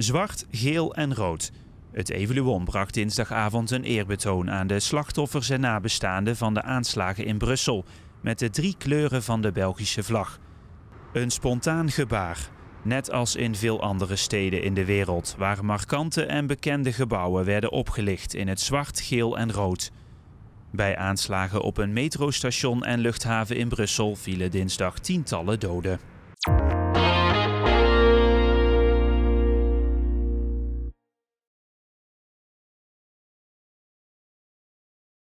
Zwart, geel en rood. Het Evaluon bracht dinsdagavond een eerbetoon aan de slachtoffers en nabestaanden van de aanslagen in Brussel met de drie kleuren van de Belgische vlag. Een spontaan gebaar, net als in veel andere steden in de wereld, waar markante en bekende gebouwen werden opgelicht in het zwart, geel en rood. Bij aanslagen op een metrostation en luchthaven in Brussel vielen dinsdag tientallen doden.